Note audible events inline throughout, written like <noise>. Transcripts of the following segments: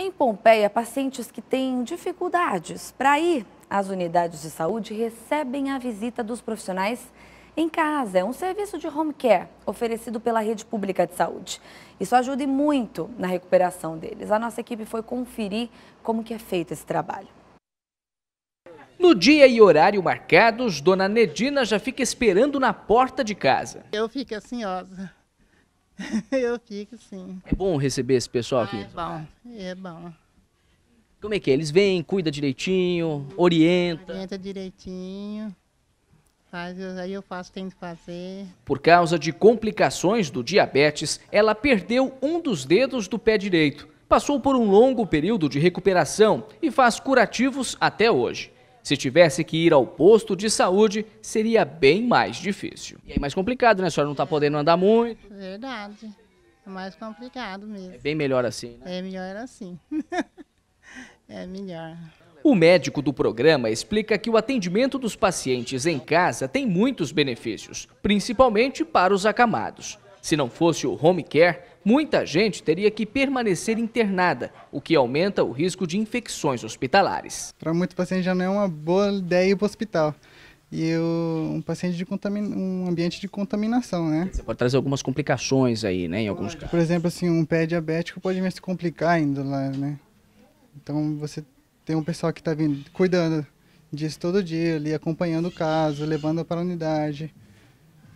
Em Pompeia, pacientes que têm dificuldades para ir às unidades de saúde recebem a visita dos profissionais em casa. É um serviço de home care oferecido pela rede pública de saúde. Isso ajuda muito na recuperação deles. A nossa equipe foi conferir como que é feito esse trabalho. No dia e horário marcados, Dona Nedina já fica esperando na porta de casa. Eu fico ansiosa <laughs> eu fico sim. É bom receber esse pessoal ah, aqui? é bom, é bom. Como é que é? Eles vêm, cuida direitinho, orienta. Orienta direitinho. Faz, aí eu faço o que tem que fazer. Por causa de complicações do diabetes, ela perdeu um dos dedos do pé direito. Passou por um longo período de recuperação e faz curativos até hoje. Se tivesse que ir ao posto de saúde, seria bem mais difícil. E é mais complicado, né? A senhora não está podendo andar muito. Verdade. É mais complicado mesmo. É bem melhor assim, né? É melhor assim. <laughs> é melhor. O médico do programa explica que o atendimento dos pacientes em casa tem muitos benefícios, principalmente para os acamados. Se não fosse o home care, muita gente teria que permanecer internada, o que aumenta o risco de infecções hospitalares. Para muitos pacientes já não é uma boa ideia ir para o hospital e um paciente de um ambiente de contaminação, né? Você pode trazer algumas complicações aí, né, em alguns casos. Por exemplo, assim, um pé diabético pode mesmo se complicar indo lá, né? Então você tem um pessoal que está vindo cuidando disso todo dia, ali acompanhando o caso, levando para a unidade.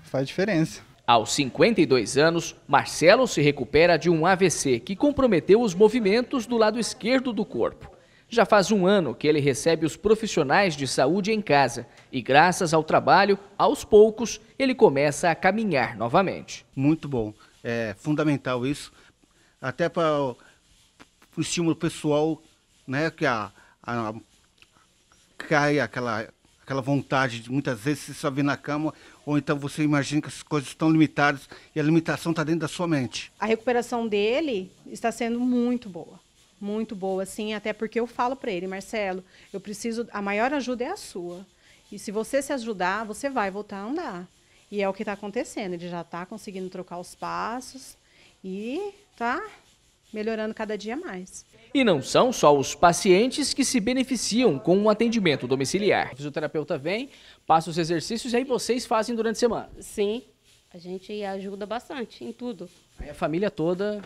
Faz diferença. Aos 52 anos, Marcelo se recupera de um AVC que comprometeu os movimentos do lado esquerdo do corpo. Já faz um ano que ele recebe os profissionais de saúde em casa e, graças ao trabalho, aos poucos, ele começa a caminhar novamente. Muito bom, é fundamental isso, até para o estímulo pessoal, né, que a, a, cai aquela aquela vontade de muitas vezes se só na cama, ou então você imagina que as coisas estão limitadas e a limitação está dentro da sua mente. A recuperação dele está sendo muito boa. Muito boa, sim, até porque eu falo para ele, Marcelo, eu preciso, a maior ajuda é a sua. E se você se ajudar, você vai voltar a andar. E é o que está acontecendo, ele já está conseguindo trocar os passos e tá melhorando cada dia mais. E não são só os pacientes que se beneficiam com o um atendimento domiciliar. O fisioterapeuta vem, passa os exercícios e aí vocês fazem durante a semana. Sim, a gente ajuda bastante em tudo. Aí a família toda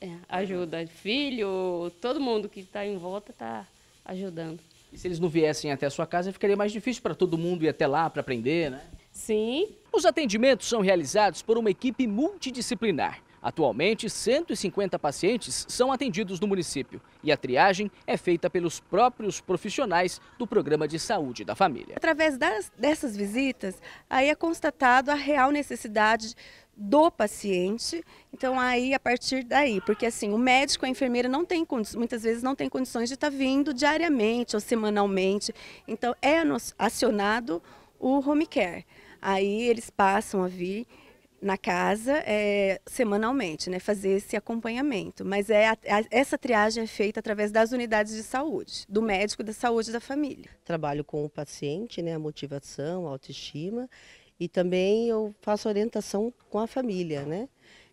é, ajuda, filho, todo mundo que está em volta está ajudando. E se eles não viessem até a sua casa, ficaria mais difícil para todo mundo ir até lá para aprender, né? Sim. Os atendimentos são realizados por uma equipe multidisciplinar Atualmente, 150 pacientes são atendidos no município e a triagem é feita pelos próprios profissionais do Programa de Saúde da Família. Através das, dessas visitas, aí é constatado a real necessidade do paciente. Então aí a partir daí, porque assim, o médico, a enfermeira não tem muitas vezes não tem condições de estar vindo diariamente ou semanalmente. Então é acionado o home care. Aí eles passam a vir na casa é, semanalmente, né, fazer esse acompanhamento. Mas é a, a, essa triagem é feita através das unidades de saúde, do médico da saúde da família. Trabalho com o paciente, né, a motivação, a autoestima, e também eu faço orientação com a família, né,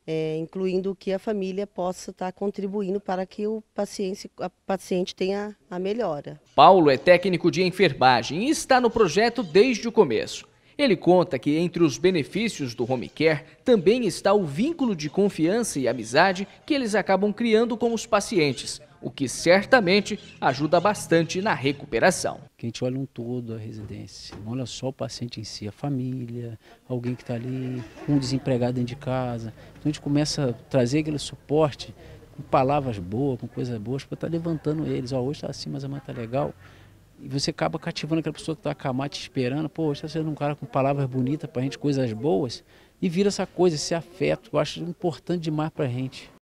é, incluindo que a família possa estar tá contribuindo para que o paciente, a paciente tenha a melhora. Paulo é técnico de enfermagem e está no projeto desde o começo. Ele conta que entre os benefícios do home care também está o vínculo de confiança e amizade que eles acabam criando com os pacientes, o que certamente ajuda bastante na recuperação. a gente olha um todo a residência, não olha só o paciente em si, a família, alguém que está ali, um desempregado dentro de casa. Então a gente começa a trazer aquele suporte com palavras boas, com coisas boas, para estar tá levantando eles. Ó, hoje está assim, mas amanhã está legal. E você acaba cativando aquela pessoa que está acamada te esperando. Pô, você está sendo um cara com palavras bonitas para a gente, coisas boas. E vira essa coisa, esse afeto, eu acho importante demais para a gente.